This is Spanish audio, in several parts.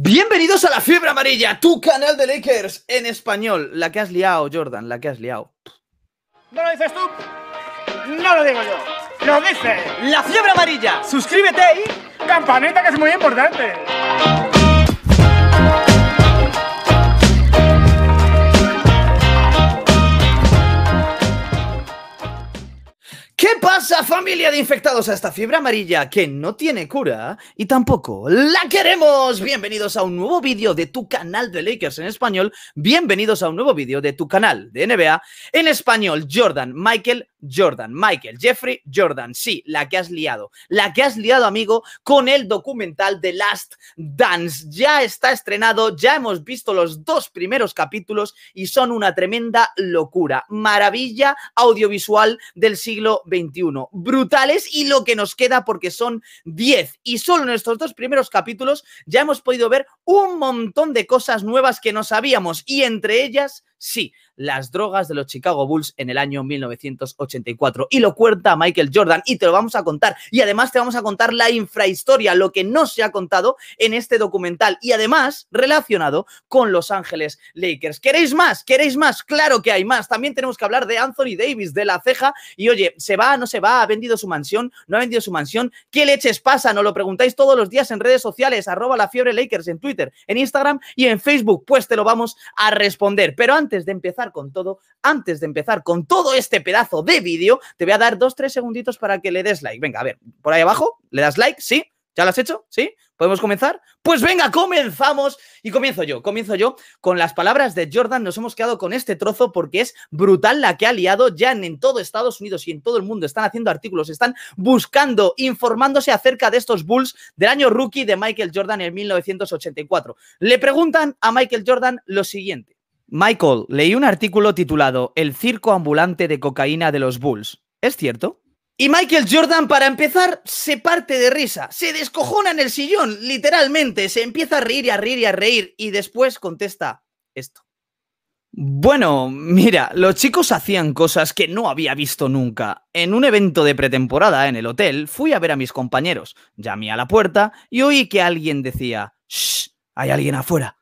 Bienvenidos a la Fiebre Amarilla, tu canal de Lakers en español. La que has liado, Jordan, la que has liado. ¿No lo dices tú? No lo digo yo. ¡Lo dice! ¡La Fiebre Amarilla! Suscríbete y... ¡Campanita que es muy importante! ¿Qué pasa familia de infectados a esta fiebre amarilla que no tiene cura y tampoco la queremos? Bienvenidos a un nuevo vídeo de tu canal de Lakers en español, bienvenidos a un nuevo vídeo de tu canal de NBA en español, Jordan, Michael, Jordan, Michael, Jeffrey, Jordan, sí, la que has liado, la que has liado amigo con el documental The Last Dance, ya está estrenado, ya hemos visto los dos primeros capítulos y son una tremenda locura, maravilla audiovisual del siglo XXI. 21 Brutales y lo que nos queda porque son 10. Y solo en estos dos primeros capítulos ya hemos podido ver un montón de cosas nuevas que no sabíamos y entre ellas Sí, las drogas de los Chicago Bulls en el año 1984. Y lo cuenta Michael Jordan y te lo vamos a contar. Y además te vamos a contar la infrahistoria, lo que no se ha contado en este documental. Y además relacionado con Los Ángeles Lakers. ¿Queréis más? ¿Queréis más? Claro que hay más. También tenemos que hablar de Anthony Davis, de la ceja. Y oye, ¿se va? ¿No se va? ¿Ha vendido su mansión? ¿No ha vendido su mansión? ¿Qué leches pasa? Nos lo preguntáis todos los días en redes sociales, arroba la fiebre Lakers en Twitter, en Instagram y en Facebook. Pues te lo vamos a responder. Pero antes antes de empezar con todo, antes de empezar con todo este pedazo de vídeo, te voy a dar dos, tres segunditos para que le des like. Venga, a ver, por ahí abajo, le das like, sí, ¿Ya lo has hecho? ¿Sí? ¿Podemos comenzar? Pues venga, comenzamos. Y comienzo yo, comienzo yo con las palabras de Jordan. Nos hemos quedado con este trozo porque es brutal la que ha liado ya en, todo Estados Unidos y en todo el mundo. Están haciendo artículos, están buscando, informándose acerca de estos Bulls del año rookie de Michael Jordan en 1984. Le preguntan a Michael Jordan lo siguiente. Michael, leí un artículo titulado El circo ambulante de cocaína de los Bulls. ¿Es cierto? Y Michael Jordan, para empezar, se parte de risa, se descojona en el sillón, literalmente, se empieza a reír y a reír y a reír, y después contesta esto. Bueno, mira, los chicos hacían cosas que no había visto nunca. En un evento de pretemporada en el hotel, fui a ver a mis compañeros, llamé a la puerta y oí que alguien decía, ¡Shh! Hay alguien afuera.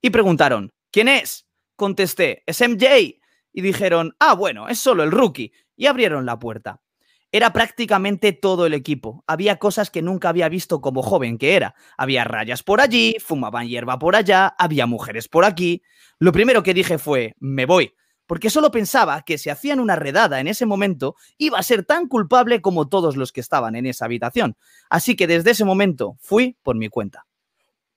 Y preguntaron, ¿quién es? contesté, es MJ. Y dijeron, ah, bueno, es solo el rookie. Y abrieron la puerta. Era prácticamente todo el equipo. Había cosas que nunca había visto como joven que era. Había rayas por allí, fumaban hierba por allá, había mujeres por aquí. Lo primero que dije fue, me voy, porque solo pensaba que si hacían una redada en ese momento, iba a ser tan culpable como todos los que estaban en esa habitación. Así que desde ese momento fui por mi cuenta.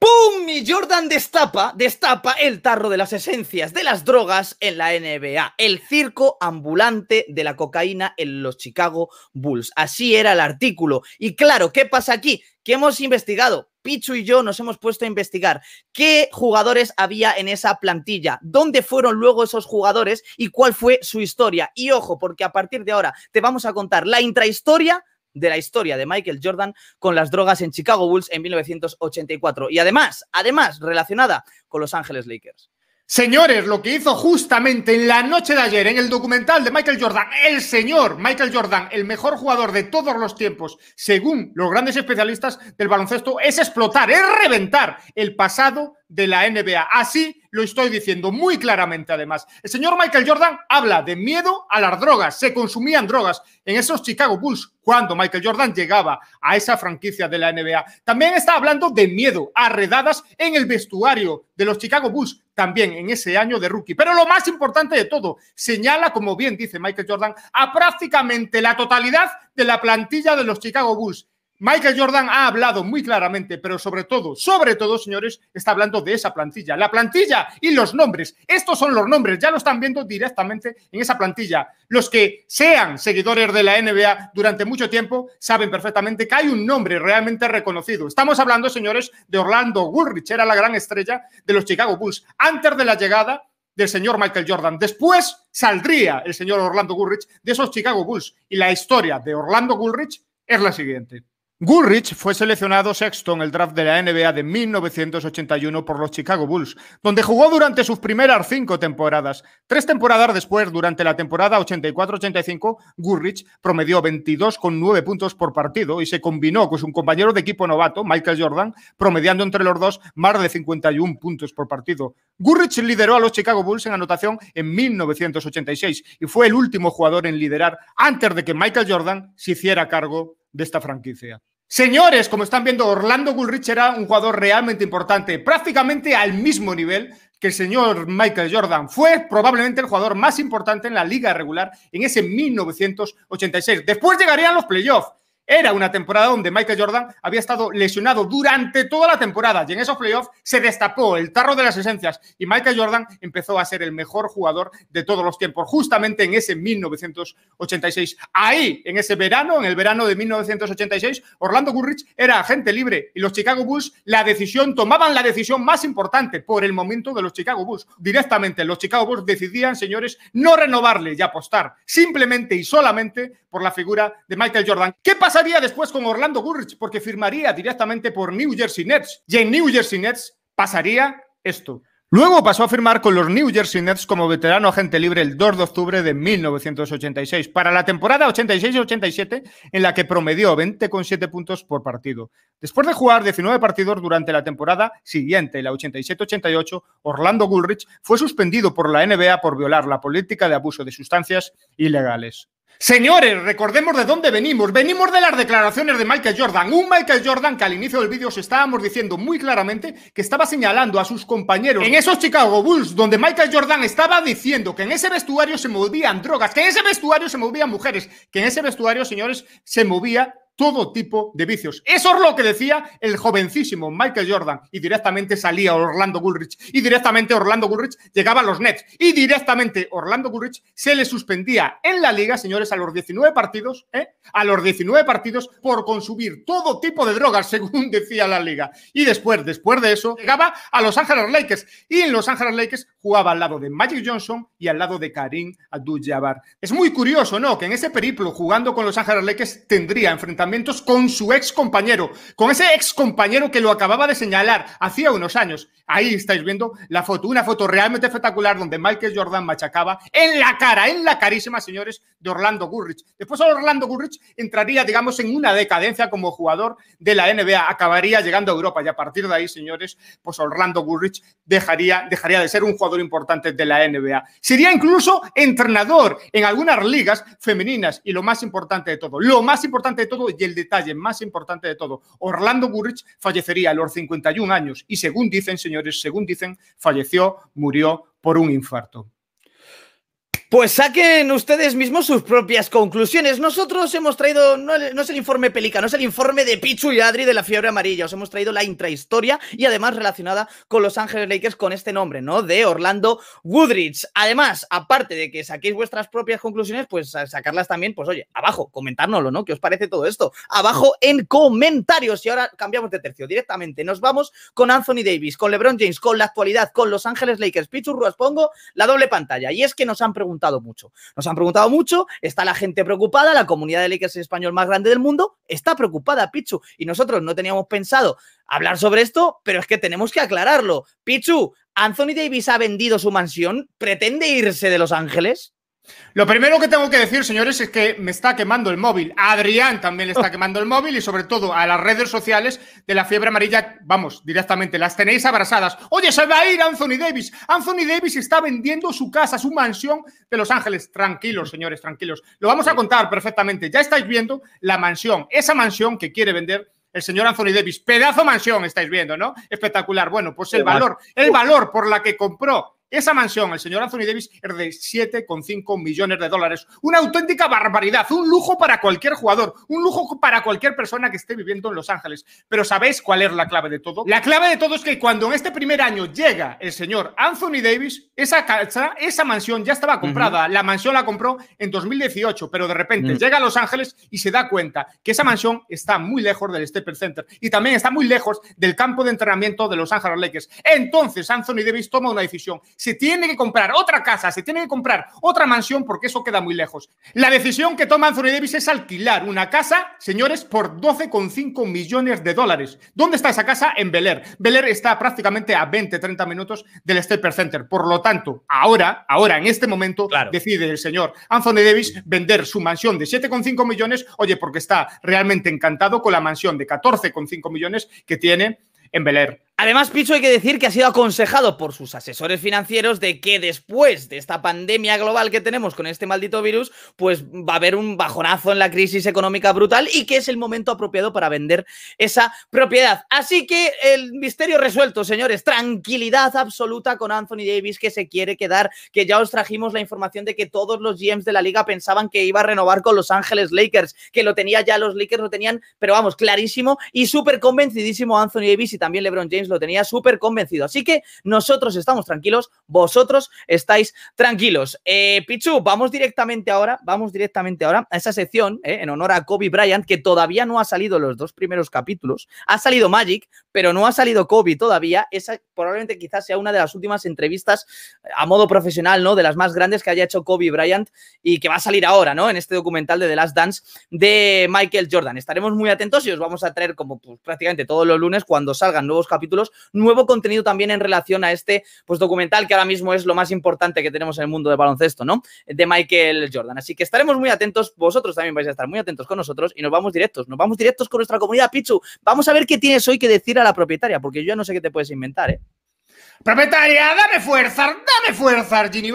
¡Pum! Y Jordan destapa, destapa el tarro de las esencias de las drogas en la NBA, el circo ambulante de la cocaína en los Chicago Bulls. Así era el artículo. Y claro, ¿qué pasa aquí? ¿Qué hemos investigado, Pichu y yo nos hemos puesto a investigar qué jugadores había en esa plantilla, dónde fueron luego esos jugadores y cuál fue su historia. Y ojo, porque a partir de ahora te vamos a contar la intrahistoria de la historia de Michael Jordan con las drogas en Chicago Bulls en 1984. Y además, además, relacionada con Los Ángeles Lakers. Señores, lo que hizo justamente en la noche de ayer en el documental de Michael Jordan, el señor Michael Jordan, el mejor jugador de todos los tiempos, según los grandes especialistas del baloncesto, es explotar, es reventar el pasado de la NBA. Así lo estoy diciendo muy claramente además. El señor Michael Jordan habla de miedo a las drogas. Se consumían drogas en esos Chicago Bulls cuando Michael Jordan llegaba a esa franquicia de la NBA. También está hablando de miedo a redadas en el vestuario de los Chicago Bulls también en ese año de rookie. Pero lo más importante de todo, señala, como bien dice Michael Jordan, a prácticamente la totalidad de la plantilla de los Chicago Bulls. Michael Jordan ha hablado muy claramente, pero sobre todo, sobre todo, señores, está hablando de esa plantilla. La plantilla y los nombres. Estos son los nombres, ya lo están viendo directamente en esa plantilla. Los que sean seguidores de la NBA durante mucho tiempo saben perfectamente que hay un nombre realmente reconocido. Estamos hablando, señores, de Orlando Woolrich, era la gran estrella de los Chicago Bulls. Antes de la llegada del señor Michael Jordan. Después saldría el señor Orlando Woolrich de esos Chicago Bulls. Y la historia de Orlando Woolrich es la siguiente. Gurrich fue seleccionado sexto en el draft de la NBA de 1981 por los Chicago Bulls, donde jugó durante sus primeras cinco temporadas. Tres temporadas después, durante la temporada 84-85, Gurrich promedió 22,9 puntos por partido y se combinó con su compañero de equipo novato, Michael Jordan, promediando entre los dos más de 51 puntos por partido. Gurrich lideró a los Chicago Bulls en anotación en 1986 y fue el último jugador en liderar antes de que Michael Jordan se hiciera cargo de esta franquicia. Señores, como están viendo, Orlando Gulrich era un jugador realmente importante, prácticamente al mismo nivel que el señor Michael Jordan. Fue probablemente el jugador más importante en la liga regular en ese 1986. Después llegarían los playoffs era una temporada donde Michael Jordan había estado lesionado durante toda la temporada y en esos playoffs se destapó el tarro de las esencias y Michael Jordan empezó a ser el mejor jugador de todos los tiempos, justamente en ese 1986. Ahí, en ese verano, en el verano de 1986, Orlando Gurrich era agente libre y los Chicago Bulls la decisión, tomaban la decisión más importante por el momento de los Chicago Bulls. Directamente, los Chicago Bulls decidían, señores, no renovarle y apostar simplemente y solamente por la figura de Michael Jordan. ¿Qué pasa? día después con Orlando Gurrich? Porque firmaría directamente por New Jersey Nets. Y en New Jersey Nets pasaría esto. Luego pasó a firmar con los New Jersey Nets como veterano agente libre el 2 de octubre de 1986 para la temporada 86-87 en la que promedió 20,7 puntos por partido. Después de jugar 19 partidos durante la temporada siguiente, la 87-88, Orlando Gulrich fue suspendido por la NBA por violar la política de abuso de sustancias ilegales. Señores, recordemos de dónde venimos. Venimos de las declaraciones de Michael Jordan. Un Michael Jordan que al inicio del vídeo os estábamos diciendo muy claramente que estaba señalando a sus compañeros en esos Chicago Bulls, donde Michael Jordan estaba diciendo que en ese vestuario se movían drogas, que en ese vestuario se movían mujeres, que en ese vestuario, señores, se movía todo tipo de vicios. Eso es lo que decía el jovencísimo Michael Jordan. Y directamente salía Orlando Goodrich. Y directamente Orlando Gullrich llegaba a los Nets. Y directamente Orlando Gullrich se le suspendía en la liga, señores, a los 19 partidos, ¿eh? a los 19 partidos por consumir todo tipo de drogas, según decía la liga. Y después, después de eso, llegaba a Los Ángeles Lakers. Y en Los Ángeles Lakers jugaba al lado de Magic Johnson y al lado de Karim Abdul-Jabbar. Es muy curioso, ¿no? Que en ese periplo jugando con Los Ángeles Lakers tendría enfrentamiento con su ex compañero, con ese ex compañero que lo acababa de señalar hacía unos años. Ahí estáis viendo la foto, una foto realmente espectacular donde Michael Jordan machacaba en la cara, en la carísima, señores, de Orlando Gurrich. Después Orlando Gurrich entraría, digamos, en una decadencia como jugador de la NBA, acabaría llegando a Europa y a partir de ahí, señores, pues Orlando Gurrich dejaría, dejaría de ser un jugador importante de la NBA. Sería incluso entrenador en algunas ligas femeninas y lo más importante de todo, lo más importante de todo y el detalle más importante de todo, Orlando Burrich fallecería a los 51 años y según dicen, señores, según dicen, falleció, murió por un infarto. Pues saquen ustedes mismos sus propias conclusiones. Nosotros hemos traído, no, es el informe Pelica, no es el informe de Pichu y Adri de la fiebre amarilla. Os hemos traído la intrahistoria y además relacionada con Los Ángeles Lakers con este nombre, ¿no? De Orlando Woodridge. Además, aparte de que saquéis vuestras propias conclusiones, pues sacarlas también, pues oye, abajo, comentárnoslo, ¿no? ¿Qué os parece todo esto? Abajo en comentarios. Y ahora cambiamos de tercio directamente. Nos vamos con Anthony Davis, con LeBron James, con la actualidad, con Los Ángeles Lakers. Pichu, os pongo la doble pantalla. Y es que nos han preguntado mucho. Nos han preguntado mucho, está la gente preocupada, la comunidad de Lakers español más grande del mundo está preocupada, Pichu. Y nosotros no teníamos pensado hablar sobre esto, pero es que tenemos que aclararlo. Pichu, ¿Anthony Davis ha vendido su mansión? ¿Pretende irse de Los Ángeles? Lo primero que tengo que decir, señores, es que me está quemando el móvil. Adrián también le está oh. quemando el móvil y sobre todo a las redes sociales de la fiebre amarilla, vamos, directamente, las tenéis abrazadas. Oye, se va a ir Anthony Davis. Anthony Davis está vendiendo su casa, su mansión de Los Ángeles. Tranquilos, señores, tranquilos. Lo vamos a contar perfectamente. Ya estáis viendo la mansión, esa mansión que quiere vender el señor Anthony Davis. Pedazo mansión estáis viendo, ¿no? Espectacular. Bueno, pues el valor, el valor por la que compró esa mansión, el señor Anthony Davis, es de 7,5 millones de dólares. Una auténtica barbaridad, un lujo para cualquier jugador, un lujo para cualquier persona que esté viviendo en Los Ángeles. Pero ¿sabéis cuál es la clave de todo? La clave de todo es que cuando en este primer año llega el señor Anthony Davis, esa casa, esa mansión ya estaba comprada. La mansión la compró en 2018, pero de repente mm. llega a Los Ángeles y se da cuenta que esa mansión está muy lejos del Staples Center y también está muy lejos del campo de entrenamiento de Los Ángeles Lakers. Entonces Anthony Davis toma una decisión se tiene que comprar otra casa, se tiene que comprar otra mansión porque eso queda muy lejos. La decisión que toma Anthony Davis es alquilar una casa, señores, por 12,5 millones de dólares. ¿Dónde está esa casa? En Bel Air. Bel Air está prácticamente a 20, 30 minutos del Staples Center. Por lo tanto, ahora, ahora, en este momento, decide el señor Anthony Davis vender su mansión de 7,5 millones, oye, porque está realmente encantado con la mansión de 14,5 millones que tiene en Bel Air. Además, Picho hay que decir que ha sido aconsejado por sus asesores financieros de que después de esta pandemia global que tenemos con este maldito virus, pues va a haber un bajonazo en la crisis económica brutal y que es el momento apropiado para vender esa propiedad. Así que el misterio resuelto, señores, tranquilidad absoluta con Anthony Davis que se quiere quedar, que ya os trajimos la información de que todos los GMs de la liga pensaban que iba a renovar con Los Ángeles Lakers, que lo tenía ya los Lakers, lo tenían, pero vamos, clarísimo y súper convencidísimo Anthony Davis y también LeBron James lo tenía súper convencido. Así que nosotros estamos tranquilos, vosotros estáis tranquilos. Eh, Pichu, vamos directamente ahora, vamos directamente ahora a esa sección eh, en honor a Kobe Bryant, que todavía no ha salido los dos primeros capítulos. Ha salido Magic, pero no ha salido Kobe todavía. Esa probablemente quizás sea una de las últimas entrevistas eh, a modo profesional, ¿no? De las más grandes que haya hecho Kobe Bryant y que va a salir ahora, ¿no? En este documental de The Last Dance de Michael Jordan. Estaremos muy atentos y os vamos a traer como pues, prácticamente todos los lunes cuando salgan nuevos capítulos nuevo contenido también en relación a este pues, documental que ahora mismo es lo más importante que tenemos en el mundo del baloncesto, ¿no? De Michael Jordan. Así que estaremos muy atentos, vosotros también vais a estar muy atentos con nosotros y nos vamos directos, nos vamos directos con nuestra comunidad Pichu. Vamos a ver qué tienes hoy que decir a la propietaria, porque yo ya no sé qué te puedes inventar, ¿eh? Propietaria, dame fuerza, dame fuerza, Ginny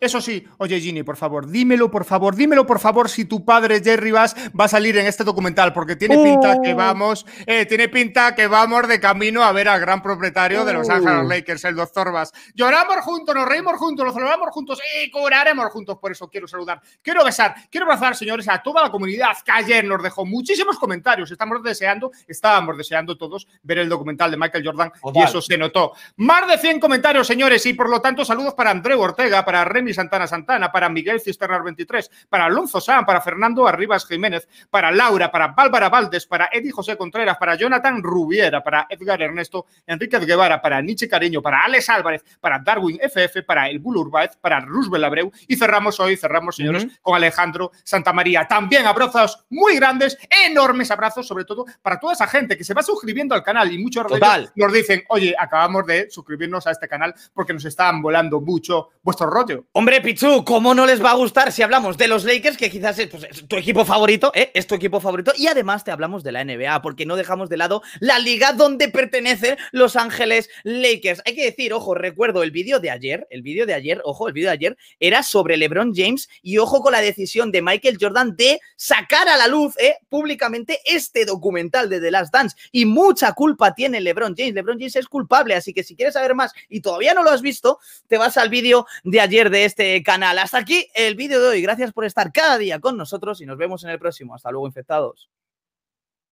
eso sí, oye Ginny, por favor, dímelo, por favor, dímelo, por favor, si tu padre Jerry Bass va a salir en este documental, porque tiene pinta que oh. vamos, eh, tiene pinta que vamos de camino a ver al gran propietario de los Ángeles oh. Lakers, el doctor Bass. Lloramos juntos, nos reímos juntos, nos celebramos juntos y curaremos juntos. Por eso quiero saludar, quiero besar, quiero abrazar, señores, a toda la comunidad que ayer nos dejó muchísimos comentarios. Estamos deseando, estábamos deseando todos ver el documental de Michael Jordan y eso se notó. Más de 100 comentarios, señores, y por lo tanto, saludos para André Ortega, para Remy Santana Santana, para Miguel Cisternar 23, para Alonso San, para Fernando Arribas Jiménez, para Laura, para Bárbara Valdés, para Eddie José Contreras, para Jonathan Rubiera, para Edgar Ernesto Enriquez Guevara, para Nietzsche Cariño, para Alex Álvarez, para Darwin FF, para El Bull para Rusbel Abreu y cerramos hoy, cerramos señores, con Alejandro Santamaría. También abrazos muy grandes, enormes abrazos, sobre todo para toda esa gente que se va suscribiendo al canal y muchos nos dicen, oye, acabamos de suscribirnos a este canal porque nos están volando mucho vuestro rollo. Hombre, Pichu, ¿cómo no les va a gustar si hablamos de los Lakers, que quizás es, pues, tu equipo favorito, ¿eh? es tu equipo favorito, y además te hablamos de la NBA, porque no dejamos de lado la liga donde pertenecen Los Ángeles Lakers. Hay que decir, ojo, recuerdo el vídeo de ayer, el vídeo de ayer, ojo, el vídeo de ayer era sobre LeBron James, y ojo con la decisión de Michael Jordan de sacar a la luz ¿eh? públicamente este documental de The Last Dance, y mucha culpa tiene LeBron James. LeBron James es culpable, así que si quieres saber más y todavía no lo has visto, te vas al vídeo de ayer de este canal. Hasta aquí el vídeo de hoy. Gracias por estar cada día con nosotros y nos vemos en el próximo. Hasta luego, infectados.